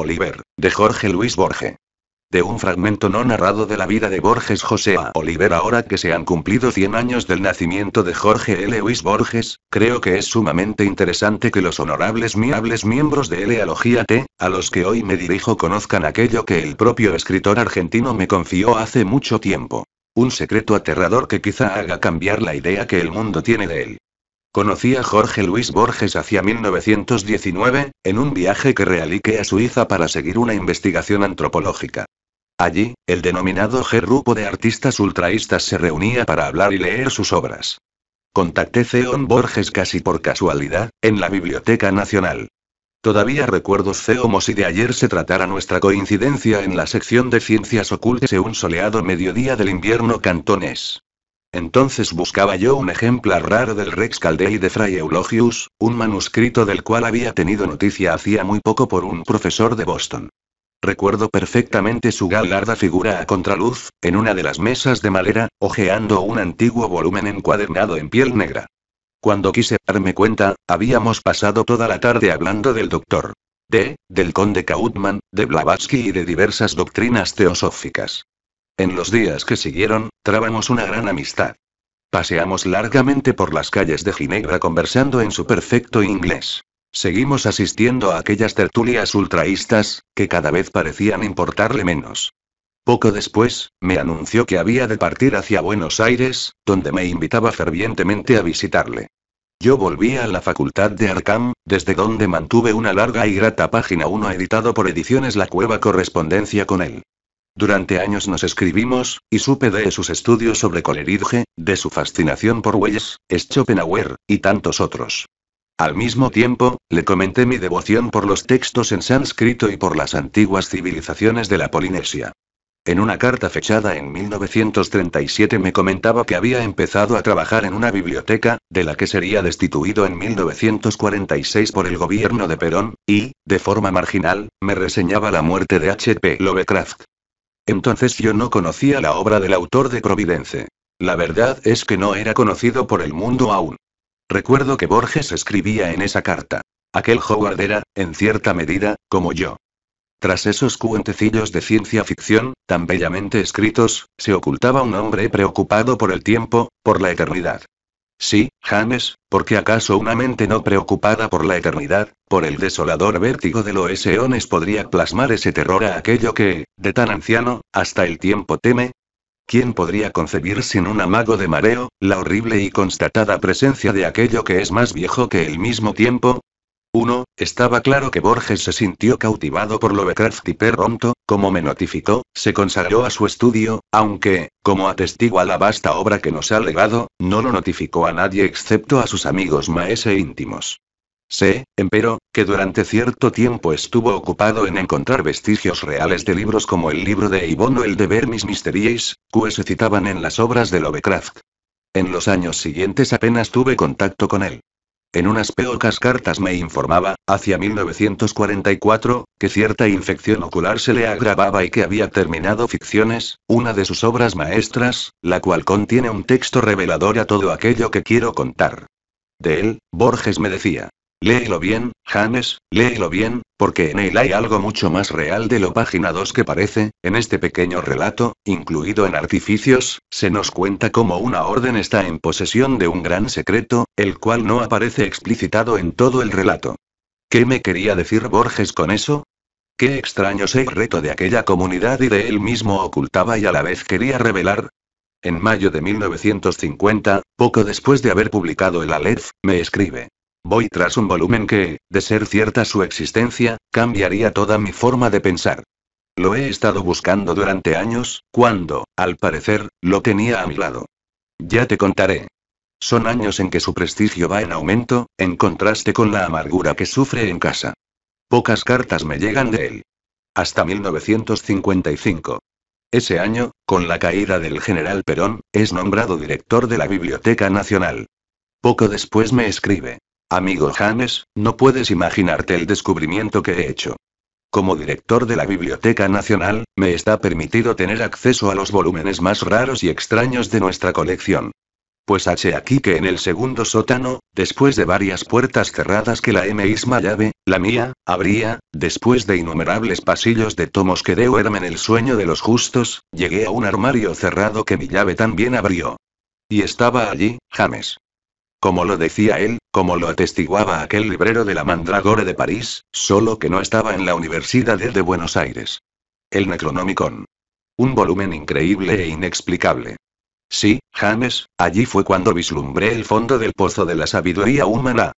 Oliver, de Jorge Luis Borges. De un fragmento no narrado de la vida de Borges José A. Oliver ahora que se han cumplido 100 años del nacimiento de Jorge L. Luis Borges, creo que es sumamente interesante que los honorables miables miembros de Alogía T, a los que hoy me dirijo conozcan aquello que el propio escritor argentino me confió hace mucho tiempo. Un secreto aterrador que quizá haga cambiar la idea que el mundo tiene de él. Conocí a Jorge Luis Borges hacia 1919, en un viaje que realicé a Suiza para seguir una investigación antropológica. Allí, el denominado G grupo de artistas ultraístas se reunía para hablar y leer sus obras. Contacté Ceón Borges casi por casualidad, en la Biblioteca Nacional. Todavía recuerdo feo como si de ayer se tratara nuestra coincidencia en la sección de ciencias ocultas en un soleado mediodía del invierno cantones. Entonces buscaba yo un ejemplar raro del Rex Caldei de Fray Eulogius, un manuscrito del cual había tenido noticia hacía muy poco por un profesor de Boston. Recuerdo perfectamente su galarda figura a contraluz, en una de las mesas de madera, ojeando un antiguo volumen encuadernado en piel negra. Cuando quise darme cuenta, habíamos pasado toda la tarde hablando del doctor. D, del conde Kautman, de Blavatsky y de diversas doctrinas teosóficas. En los días que siguieron, trabamos una gran amistad. Paseamos largamente por las calles de Ginebra conversando en su perfecto inglés. Seguimos asistiendo a aquellas tertulias ultraístas, que cada vez parecían importarle menos. Poco después, me anunció que había de partir hacia Buenos Aires, donde me invitaba fervientemente a visitarle. Yo volví a la facultad de Arcam, desde donde mantuve una larga y grata página 1 editado por Ediciones La Cueva correspondencia con él. Durante años nos escribimos, y supe de sus estudios sobre Coleridge, de su fascinación por Wells, Schopenhauer, y tantos otros. Al mismo tiempo, le comenté mi devoción por los textos en sánscrito y por las antiguas civilizaciones de la Polinesia. En una carta fechada en 1937 me comentaba que había empezado a trabajar en una biblioteca, de la que sería destituido en 1946 por el gobierno de Perón, y, de forma marginal, me reseñaba la muerte de H.P. Lovecraft. Entonces yo no conocía la obra del autor de Providence. La verdad es que no era conocido por el mundo aún. Recuerdo que Borges escribía en esa carta. Aquel Howard era, en cierta medida, como yo. Tras esos cuentecillos de ciencia ficción, tan bellamente escritos, se ocultaba un hombre preocupado por el tiempo, por la eternidad. Sí, James, porque acaso una mente no preocupada por la eternidad, por el desolador vértigo de los eones podría plasmar ese terror a aquello que, de tan anciano, hasta el tiempo teme? ¿Quién podría concebir sin un amago de mareo, la horrible y constatada presencia de aquello que es más viejo que el mismo tiempo, 1. Estaba claro que Borges se sintió cautivado por Lovecraft y pronto, como me notificó, se consagró a su estudio, aunque, como atestigua la vasta obra que nos ha legado, no lo notificó a nadie excepto a sus amigos más e íntimos. Sé, empero, que durante cierto tiempo estuvo ocupado en encontrar vestigios reales de libros como el libro de Ibono el de Vermis Mysteries, que se citaban en las obras de Lovecraft. En los años siguientes apenas tuve contacto con él. En unas peocas cartas me informaba, hacia 1944, que cierta infección ocular se le agravaba y que había terminado Ficciones, una de sus obras maestras, la cual contiene un texto revelador a todo aquello que quiero contar. De él, Borges me decía. Léelo bien, James, léelo bien, porque en él hay algo mucho más real de lo página 2 que parece, en este pequeño relato, incluido en artificios, se nos cuenta cómo una orden está en posesión de un gran secreto, el cual no aparece explicitado en todo el relato. ¿Qué me quería decir Borges con eso? ¿Qué extraño secreto de aquella comunidad y de él mismo ocultaba y a la vez quería revelar? En mayo de 1950, poco después de haber publicado el Aleph, me escribe. Voy tras un volumen que, de ser cierta su existencia, cambiaría toda mi forma de pensar. Lo he estado buscando durante años, cuando, al parecer, lo tenía a mi lado. Ya te contaré. Son años en que su prestigio va en aumento, en contraste con la amargura que sufre en casa. Pocas cartas me llegan de él. Hasta 1955. Ese año, con la caída del general Perón, es nombrado director de la Biblioteca Nacional. Poco después me escribe. Amigo James, no puedes imaginarte el descubrimiento que he hecho. Como director de la Biblioteca Nacional, me está permitido tener acceso a los volúmenes más raros y extraños de nuestra colección. Pues hache aquí que en el segundo sótano, después de varias puertas cerradas que la misma llave, la mía, abría, después de innumerables pasillos de tomos que duermen el sueño de los justos, llegué a un armario cerrado que mi llave también abrió. Y estaba allí, James. Como lo decía él, como lo atestiguaba aquel librero de la Mandragora de París, solo que no estaba en la Universidad de Buenos Aires. El Necronomicon. Un volumen increíble e inexplicable. Sí, James, allí fue cuando vislumbré el fondo del pozo de la sabiduría humana.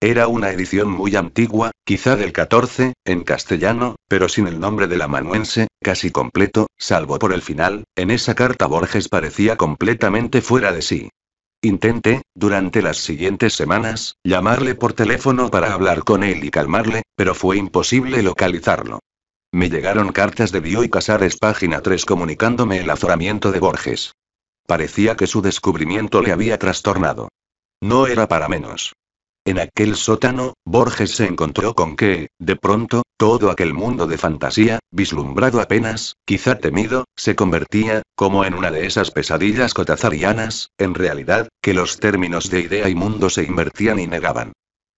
Era una edición muy antigua, quizá del 14, en castellano, pero sin el nombre del amanuense, casi completo, salvo por el final, en esa carta Borges parecía completamente fuera de sí. Intenté, durante las siguientes semanas, llamarle por teléfono para hablar con él y calmarle, pero fue imposible localizarlo. Me llegaron cartas de Bio y Casares, página 3, comunicándome el azoramiento de Borges. Parecía que su descubrimiento le había trastornado. No era para menos. En aquel sótano, Borges se encontró con que, de pronto, todo aquel mundo de fantasía, vislumbrado apenas, quizá temido, se convertía, como en una de esas pesadillas cotazarianas, en realidad, que los términos de idea y mundo se invertían y negaban.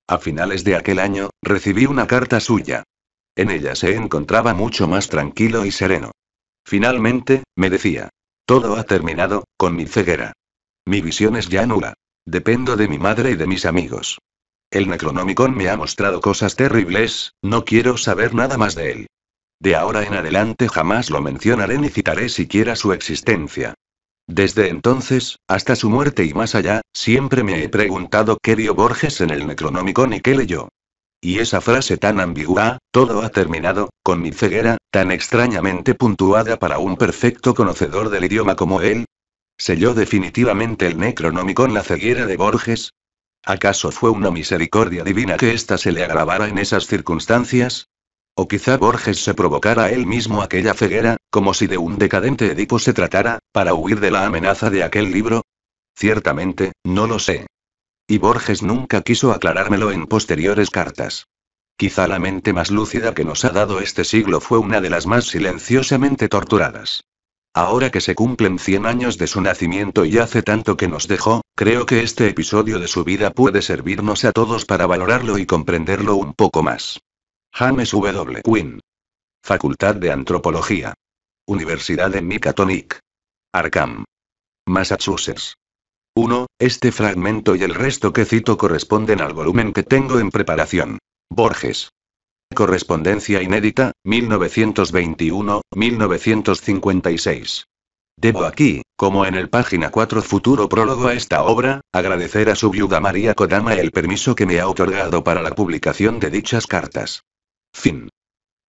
A finales de aquel año, recibí una carta suya. En ella se encontraba mucho más tranquilo y sereno. Finalmente, me decía, todo ha terminado, con mi ceguera. Mi visión es ya nula. Dependo de mi madre y de mis amigos. El Necronomicon me ha mostrado cosas terribles, no quiero saber nada más de él. De ahora en adelante jamás lo mencionaré ni citaré siquiera su existencia. Desde entonces, hasta su muerte y más allá, siempre me he preguntado qué vio Borges en el Necronomicon y qué leyó. Y esa frase tan ambigua, todo ha terminado, con mi ceguera, tan extrañamente puntuada para un perfecto conocedor del idioma como él. ¿Selló definitivamente el Necronomicon la ceguera de Borges? ¿Acaso fue una misericordia divina que ésta se le agravara en esas circunstancias? O quizá Borges se provocara él mismo aquella ceguera, como si de un decadente Edipo se tratara, para huir de la amenaza de aquel libro. Ciertamente, no lo sé. Y Borges nunca quiso aclarármelo en posteriores cartas. Quizá la mente más lúcida que nos ha dado este siglo fue una de las más silenciosamente torturadas. Ahora que se cumplen 100 años de su nacimiento y hace tanto que nos dejó, Creo que este episodio de su vida puede servirnos a todos para valorarlo y comprenderlo un poco más. James W. Quinn. Facultad de Antropología. Universidad de Mikatonic. Arkham. Massachusetts. 1. Este fragmento y el resto que cito corresponden al volumen que tengo en preparación. Borges. Correspondencia inédita, 1921-1956. Debo aquí, como en el página 4 futuro prólogo a esta obra, agradecer a su viuda María Kodama el permiso que me ha otorgado para la publicación de dichas cartas. Fin.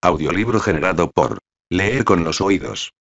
Audiolibro generado por Leer con los oídos.